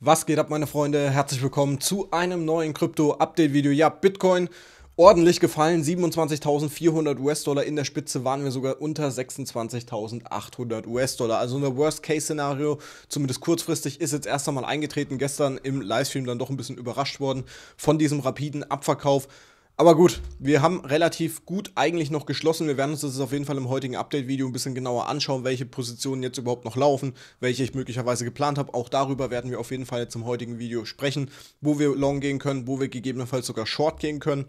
Was geht ab, meine Freunde? Herzlich willkommen zu einem neuen Krypto-Update-Video. Ja, Bitcoin ordentlich gefallen. 27.400 US-Dollar. In der Spitze waren wir sogar unter 26.800 US-Dollar. Also unser Worst-Case-Szenario, zumindest kurzfristig, ist jetzt erst einmal eingetreten. Gestern im Livestream dann doch ein bisschen überrascht worden von diesem rapiden Abverkauf. Aber gut, wir haben relativ gut eigentlich noch geschlossen. Wir werden uns das auf jeden Fall im heutigen Update-Video ein bisschen genauer anschauen, welche Positionen jetzt überhaupt noch laufen, welche ich möglicherweise geplant habe. Auch darüber werden wir auf jeden Fall jetzt im heutigen Video sprechen, wo wir long gehen können, wo wir gegebenenfalls sogar short gehen können.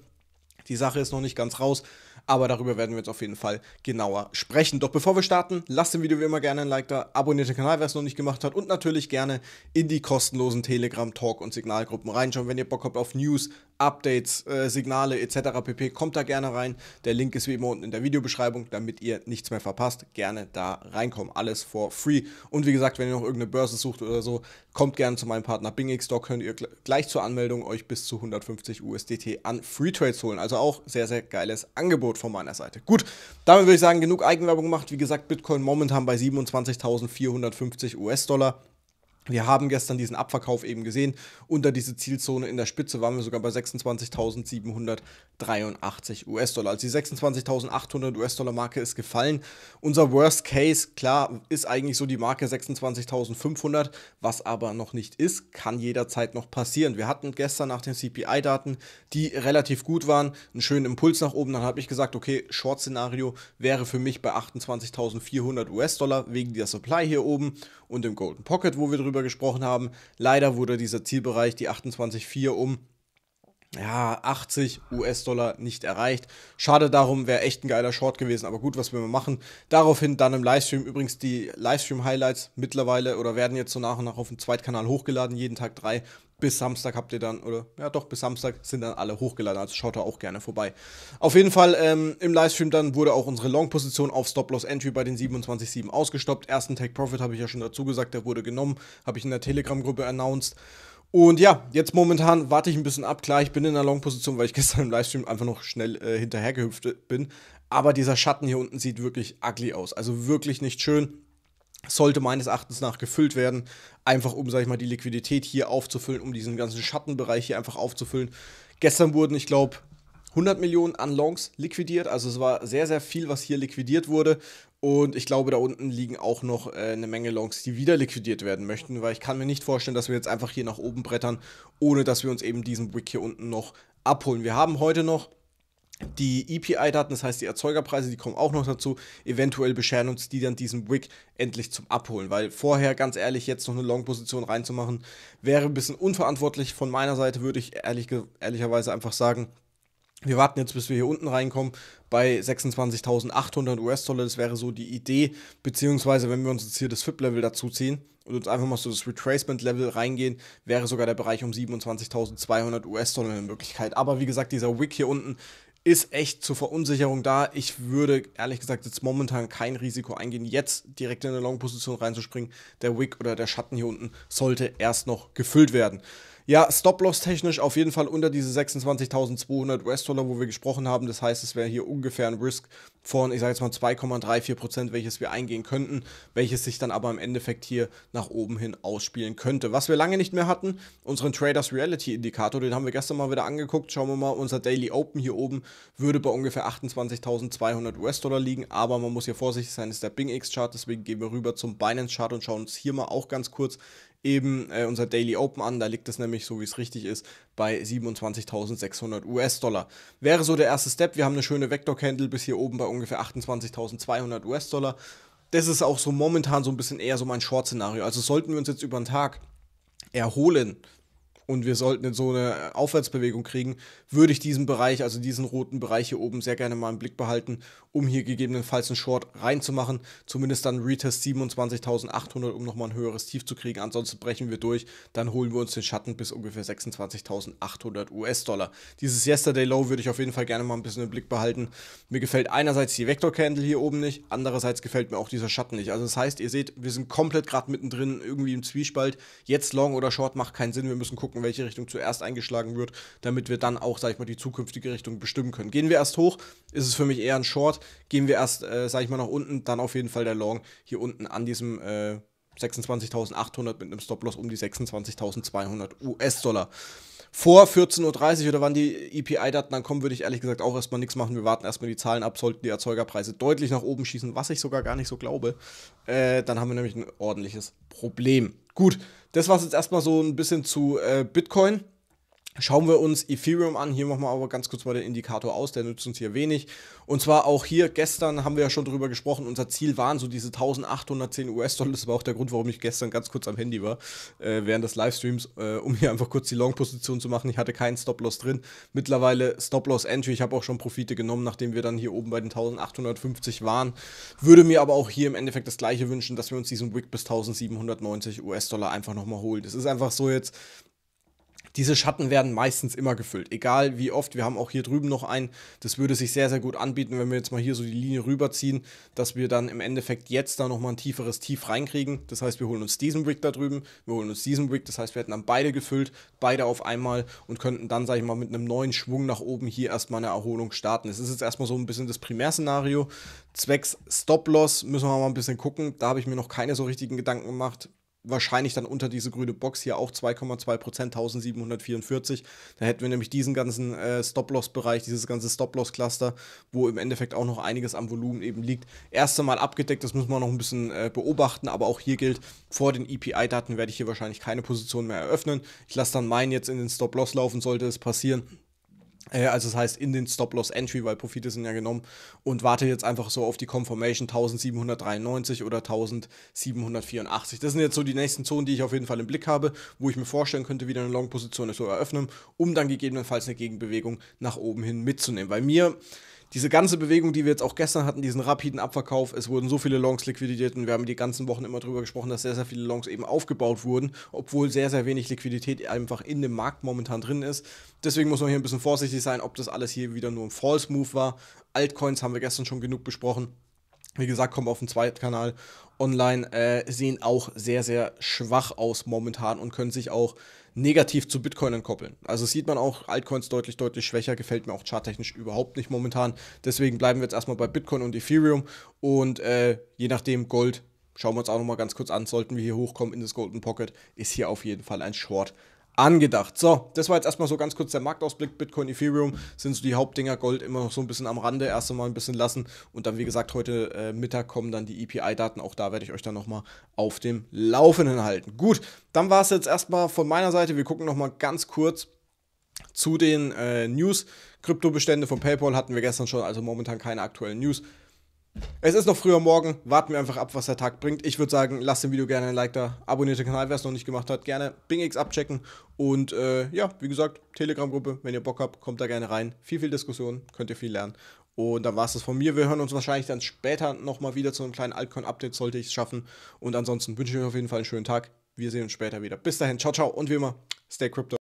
Die Sache ist noch nicht ganz raus, aber darüber werden wir jetzt auf jeden Fall genauer sprechen. Doch bevor wir starten, lasst dem Video wie immer gerne ein Like da, abonniert den Kanal, wer es noch nicht gemacht hat und natürlich gerne in die kostenlosen Telegram-Talk- und Signalgruppen reinschauen, wenn ihr Bock habt auf News, Updates, äh, Signale etc. pp. Kommt da gerne rein. Der Link ist wie immer unten in der Videobeschreibung, damit ihr nichts mehr verpasst. Gerne da reinkommen. Alles for free. Und wie gesagt, wenn ihr noch irgendeine Börse sucht oder so, kommt gerne zu meinem Partner BingX. Dort könnt ihr gleich zur Anmeldung euch bis zu 150 USDT an Free Trades holen. Also auch sehr, sehr geiles Angebot von meiner Seite. Gut, damit würde ich sagen, genug Eigenwerbung gemacht. Wie gesagt, Bitcoin momentan bei 27.450 US-Dollar. Wir haben gestern diesen Abverkauf eben gesehen. Unter diese Zielzone in der Spitze waren wir sogar bei 26.783 US-Dollar. Also die 26.800 US-Dollar Marke ist gefallen. Unser Worst Case, klar, ist eigentlich so die Marke 26.500, was aber noch nicht ist, kann jederzeit noch passieren. Wir hatten gestern nach den CPI-Daten, die relativ gut waren, einen schönen Impuls nach oben. Dann habe ich gesagt, okay, Short-Szenario wäre für mich bei 28.400 US-Dollar wegen der Supply hier oben und dem Golden Pocket, wo wir drüber drüber gesprochen haben. Leider wurde dieser Zielbereich, die 28,4 um ja, 80 US-Dollar nicht erreicht. Schade darum, wäre echt ein geiler Short gewesen, aber gut, was wir machen. Daraufhin dann im Livestream übrigens die Livestream-Highlights mittlerweile oder werden jetzt so nach und nach auf dem Zweitkanal hochgeladen, jeden Tag drei bis Samstag habt ihr dann, oder ja doch, bis Samstag sind dann alle hochgeladen, also schaut da auch gerne vorbei. Auf jeden Fall, ähm, im Livestream dann wurde auch unsere Long-Position auf Stop-Loss-Entry bei den 27,7 ausgestoppt. Ersten Take-Profit habe ich ja schon dazu gesagt, der wurde genommen, habe ich in der Telegram-Gruppe announced. Und ja, jetzt momentan warte ich ein bisschen ab. Klar, ich bin in der Long-Position, weil ich gestern im Livestream einfach noch schnell äh, hinterhergehüpft äh, bin. Aber dieser Schatten hier unten sieht wirklich ugly aus. Also wirklich nicht schön sollte meines Erachtens nach gefüllt werden, einfach um, sag ich mal, die Liquidität hier aufzufüllen, um diesen ganzen Schattenbereich hier einfach aufzufüllen. Gestern wurden, ich glaube, 100 Millionen an Longs liquidiert, also es war sehr, sehr viel, was hier liquidiert wurde. Und ich glaube, da unten liegen auch noch äh, eine Menge Longs, die wieder liquidiert werden möchten, weil ich kann mir nicht vorstellen, dass wir jetzt einfach hier nach oben brettern, ohne dass wir uns eben diesen Wick hier unten noch abholen. Wir haben heute noch die EPI-Daten, das heißt die Erzeugerpreise, die kommen auch noch dazu. Eventuell bescheren uns die dann diesen Wick endlich zum Abholen, weil vorher, ganz ehrlich, jetzt noch eine Long-Position reinzumachen, wäre ein bisschen unverantwortlich. Von meiner Seite würde ich ehrlich, ehrlicherweise einfach sagen, wir warten jetzt, bis wir hier unten reinkommen bei 26.800 US-Dollar. Das wäre so die Idee. Beziehungsweise, wenn wir uns jetzt hier das FIP-Level dazu ziehen und uns einfach mal so das Retracement-Level reingehen, wäre sogar der Bereich um 27.200 US-Dollar eine Möglichkeit. Aber wie gesagt, dieser Wick hier unten ist echt zur Verunsicherung da. Ich würde ehrlich gesagt jetzt momentan kein Risiko eingehen, jetzt direkt in eine Long-Position reinzuspringen. Der Wick oder der Schatten hier unten sollte erst noch gefüllt werden. Ja, Stop-Loss-technisch auf jeden Fall unter diese 26.200 US-Dollar, wo wir gesprochen haben. Das heißt, es wäre hier ungefähr ein Risk von, ich sage jetzt mal 2,34 welches wir eingehen könnten, welches sich dann aber im Endeffekt hier nach oben hin ausspielen könnte. Was wir lange nicht mehr hatten, unseren Traders Reality Indikator, den haben wir gestern mal wieder angeguckt. Schauen wir mal, unser Daily Open hier oben würde bei ungefähr 28.200 US-Dollar liegen, aber man muss hier vorsichtig sein, ist der Bing X Chart, deswegen gehen wir rüber zum Binance Chart und schauen uns hier mal auch ganz kurz eben äh, unser Daily Open an. Da liegt es nämlich, so wie es richtig ist, bei 27.600 US-Dollar. Wäre so der erste Step. Wir haben eine schöne Vector-Candle bis hier oben bei ungefähr 28.200 US-Dollar. Das ist auch so momentan so ein bisschen eher so mein Short-Szenario. Also sollten wir uns jetzt über den Tag erholen, und wir sollten in so eine Aufwärtsbewegung kriegen, würde ich diesen Bereich, also diesen roten Bereich hier oben, sehr gerne mal im Blick behalten, um hier gegebenenfalls einen Short reinzumachen. Zumindest dann Retest 27.800, um nochmal ein höheres Tief zu kriegen. Ansonsten brechen wir durch, dann holen wir uns den Schatten bis ungefähr 26.800 US-Dollar. Dieses Yesterday Low würde ich auf jeden Fall gerne mal ein bisschen im Blick behalten. Mir gefällt einerseits die Vector Candle hier oben nicht, andererseits gefällt mir auch dieser Schatten nicht. Also das heißt, ihr seht, wir sind komplett gerade mittendrin, irgendwie im Zwiespalt. Jetzt Long oder Short macht keinen Sinn, wir müssen gucken, gucken, welche Richtung zuerst eingeschlagen wird, damit wir dann auch, sag ich mal, die zukünftige Richtung bestimmen können. Gehen wir erst hoch, ist es für mich eher ein Short. Gehen wir erst, äh, sag ich mal, nach unten, dann auf jeden Fall der Long hier unten an diesem äh, 26.800 mit einem Stop-Loss um die 26.200 US-Dollar. Vor 14.30 Uhr oder wann die EPI-Daten dann kommen, würde ich ehrlich gesagt auch erstmal nichts machen. Wir warten erstmal die Zahlen ab, sollten die Erzeugerpreise deutlich nach oben schießen, was ich sogar gar nicht so glaube. Äh, dann haben wir nämlich ein ordentliches Problem. Gut, das war es jetzt erstmal so ein bisschen zu äh, Bitcoin. Schauen wir uns Ethereum an. Hier machen wir aber ganz kurz mal den Indikator aus, der nützt uns hier wenig. Und zwar auch hier, gestern haben wir ja schon drüber gesprochen, unser Ziel waren so diese 1810 US-Dollar. Das war auch der Grund, warum ich gestern ganz kurz am Handy war, äh, während des Livestreams, äh, um hier einfach kurz die Long-Position zu machen. Ich hatte keinen Stop-Loss drin. Mittlerweile Stop-Loss-Entry. Ich habe auch schon Profite genommen, nachdem wir dann hier oben bei den 1850 waren. Würde mir aber auch hier im Endeffekt das Gleiche wünschen, dass wir uns diesen Wick bis 1790 US-Dollar einfach nochmal holen. Das ist einfach so jetzt diese Schatten werden meistens immer gefüllt, egal wie oft. Wir haben auch hier drüben noch einen. Das würde sich sehr, sehr gut anbieten, wenn wir jetzt mal hier so die Linie rüberziehen, dass wir dann im Endeffekt jetzt da nochmal ein tieferes Tief reinkriegen. Das heißt, wir holen uns diesen Brick da drüben, wir holen uns diesen Brick. Das heißt, wir hätten dann beide gefüllt, beide auf einmal und könnten dann, sage ich mal, mit einem neuen Schwung nach oben hier erstmal eine Erholung starten. Das ist jetzt erstmal so ein bisschen das Primärszenario. Zwecks Stop-Loss müssen wir mal ein bisschen gucken. Da habe ich mir noch keine so richtigen Gedanken gemacht wahrscheinlich dann unter diese grüne Box hier auch 2,2 Prozent, 1744. Da hätten wir nämlich diesen ganzen äh, Stop-Loss-Bereich, dieses ganze Stop-Loss-Cluster, wo im Endeffekt auch noch einiges am Volumen eben liegt. Erst einmal abgedeckt, das muss man noch ein bisschen äh, beobachten, aber auch hier gilt, vor den EPI-Daten werde ich hier wahrscheinlich keine Position mehr eröffnen. Ich lasse dann meinen jetzt in den Stop-Loss laufen, sollte es passieren äh, also das heißt in den Stop-Loss-Entry, weil Profite sind ja genommen und warte jetzt einfach so auf die Confirmation 1793 oder 1784. Das sind jetzt so die nächsten Zonen, die ich auf jeden Fall im Blick habe, wo ich mir vorstellen könnte, wieder eine Long-Position zu eröffnen, um dann gegebenenfalls eine Gegenbewegung nach oben hin mitzunehmen. Bei mir diese ganze Bewegung, die wir jetzt auch gestern hatten, diesen rapiden Abverkauf, es wurden so viele Longs liquidiert und wir haben die ganzen Wochen immer darüber gesprochen, dass sehr, sehr viele Longs eben aufgebaut wurden, obwohl sehr, sehr wenig Liquidität einfach in dem Markt momentan drin ist. Deswegen muss man hier ein bisschen vorsichtig sein, ob das alles hier wieder nur ein False Move war. Altcoins haben wir gestern schon genug besprochen. Wie gesagt, kommen auf dem zweiten Kanal online, äh, sehen auch sehr, sehr schwach aus momentan und können sich auch negativ zu Bitcoin entkoppeln. Also sieht man auch Altcoins deutlich, deutlich schwächer, gefällt mir auch charttechnisch überhaupt nicht momentan. Deswegen bleiben wir jetzt erstmal bei Bitcoin und Ethereum und äh, je nachdem Gold, schauen wir uns auch nochmal ganz kurz an, sollten wir hier hochkommen in das Golden Pocket, ist hier auf jeden Fall ein Short angedacht. So, das war jetzt erstmal so ganz kurz der Marktausblick. Bitcoin, Ethereum sind so die Hauptdinger. Gold immer noch so ein bisschen am Rande. Erst einmal ein bisschen lassen. Und dann, wie gesagt, heute äh, Mittag kommen dann die EPI-Daten. Auch da werde ich euch dann nochmal auf dem Laufenden halten. Gut, dann war es jetzt erstmal von meiner Seite. Wir gucken nochmal ganz kurz zu den äh, News. Kryptobestände von PayPal hatten wir gestern schon, also momentan keine aktuellen News. Es ist noch früher Morgen, warten wir einfach ab, was der Tag bringt. Ich würde sagen, lasst dem Video gerne ein Like da, abonniert den Kanal, wer es noch nicht gemacht hat, gerne BingX abchecken und äh, ja, wie gesagt, Telegram-Gruppe, wenn ihr Bock habt, kommt da gerne rein. Viel, viel Diskussion, könnt ihr viel lernen. Und dann war es das von mir. Wir hören uns wahrscheinlich dann später nochmal wieder zu einem kleinen Altcoin-Update, sollte ich es schaffen. Und ansonsten wünsche ich euch auf jeden Fall einen schönen Tag. Wir sehen uns später wieder. Bis dahin, ciao, ciao und wie immer, stay crypto.